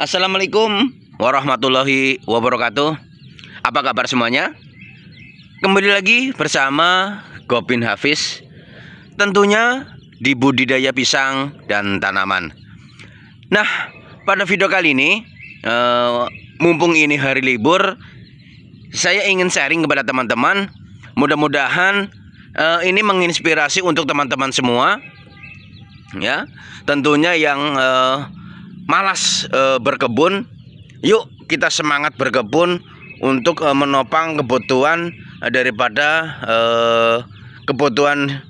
Assalamualaikum warahmatullahi wabarakatuh Apa kabar semuanya? Kembali lagi bersama Gopin Hafiz Tentunya di budidaya pisang dan tanaman Nah pada video kali ini eh, Mumpung ini hari libur Saya ingin sharing kepada teman-teman Mudah-mudahan eh, ini menginspirasi untuk teman-teman semua Ya Tentunya yang uh, malas e, berkebun, yuk kita semangat berkebun untuk e, menopang kebutuhan e, daripada e, kebutuhan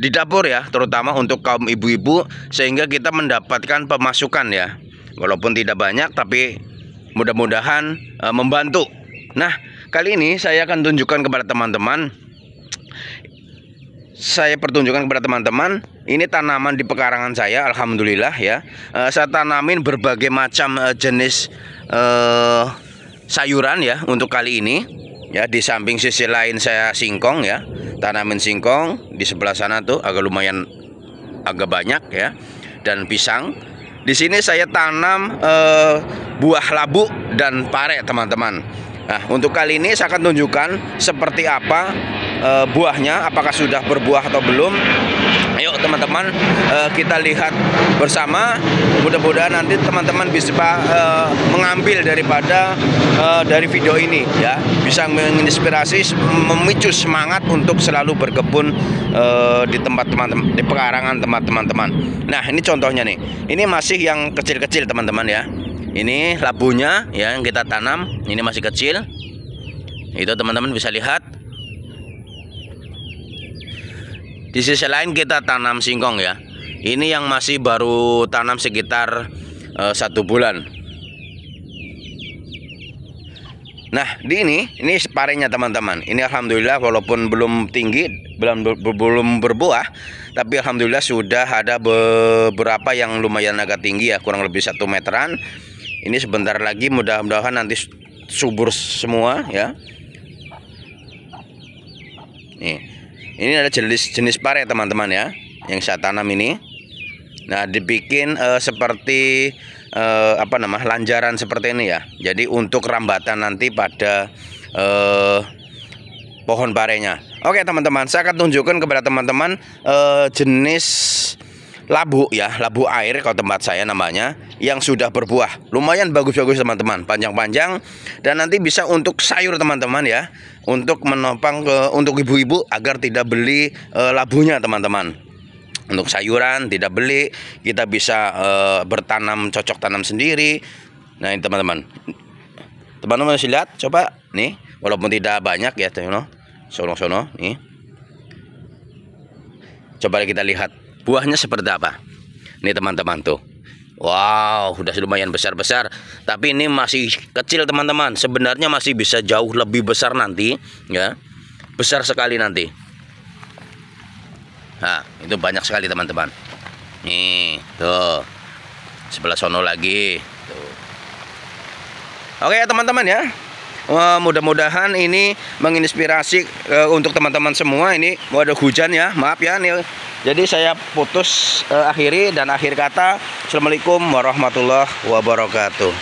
di dapur ya, terutama untuk kaum ibu-ibu sehingga kita mendapatkan pemasukan ya. Walaupun tidak banyak tapi mudah-mudahan e, membantu. Nah, kali ini saya akan tunjukkan kepada teman-teman saya pertunjukkan kepada teman-teman ini tanaman di pekarangan saya alhamdulillah ya uh, saya tanamin berbagai macam uh, jenis uh, sayuran ya untuk kali ini ya di samping sisi lain saya singkong ya tanamin singkong di sebelah sana tuh agak lumayan agak banyak ya dan pisang di sini saya tanam uh, buah labu dan pare teman-teman Nah untuk kali ini saya akan tunjukkan seperti apa uh, buahnya apakah sudah berbuah atau belum ayo teman-teman uh, kita lihat bersama mudah-mudahan nanti teman-teman bisa uh, mengambil daripada uh, dari video ini ya bisa menginspirasi memicu semangat untuk selalu berkebun uh, di tempat teman-teman di pekarangan teman-teman nah ini contohnya nih ini masih yang kecil-kecil teman-teman ya ini labunya ya yang kita tanam ini masih kecil itu teman-teman bisa lihat Di gitu. sisi lain kita tanam singkong ya. Ini yang masih baru tanam sekitar uh, satu bulan. Nah di ini ini separenya teman-teman. Ini alhamdulillah walaupun belum tinggi belum belum berbuah, tapi alhamdulillah sudah ada beberapa yang lumayan agak tinggi ya kurang lebih satu meteran. Ini sebentar lagi mudah-mudahan nanti subur semua ya. Nih, ini ada jenis-jenis pare ya, teman-teman ya, yang saya tanam ini. Nah, dibikin uh, seperti uh, apa nama lanjaran seperti ini ya. Jadi untuk rambatan nanti pada uh, pohon parenya. Oke teman-teman, saya akan tunjukkan kepada teman-teman uh, jenis labu ya, labu air kalau tempat saya namanya yang sudah berbuah. Lumayan bagus-bagus teman-teman, panjang-panjang dan nanti bisa untuk sayur teman-teman ya, untuk menopang ke untuk ibu-ibu agar tidak beli e, labunya teman-teman. Untuk sayuran tidak beli, kita bisa e, bertanam cocok tanam sendiri. Nah, ini teman-teman. Teman-teman lihat coba nih, walaupun tidak banyak ya, teman-teman. sono-sono nih. Coba kita lihat buahnya seperti apa ini teman-teman tuh Wow sudah lumayan besar-besar tapi ini masih kecil teman-teman sebenarnya masih bisa jauh lebih besar nanti ya besar sekali nanti Nah itu banyak sekali teman-teman nih tuh sebelah sono lagi tuh. Oke ya teman-teman ya mudah-mudahan ini menginspirasi uh, untuk teman-teman semua ini waduh hujan ya maaf ya nih jadi saya putus uh, akhiri dan akhir kata Assalamualaikum warahmatullahi wabarakatuh.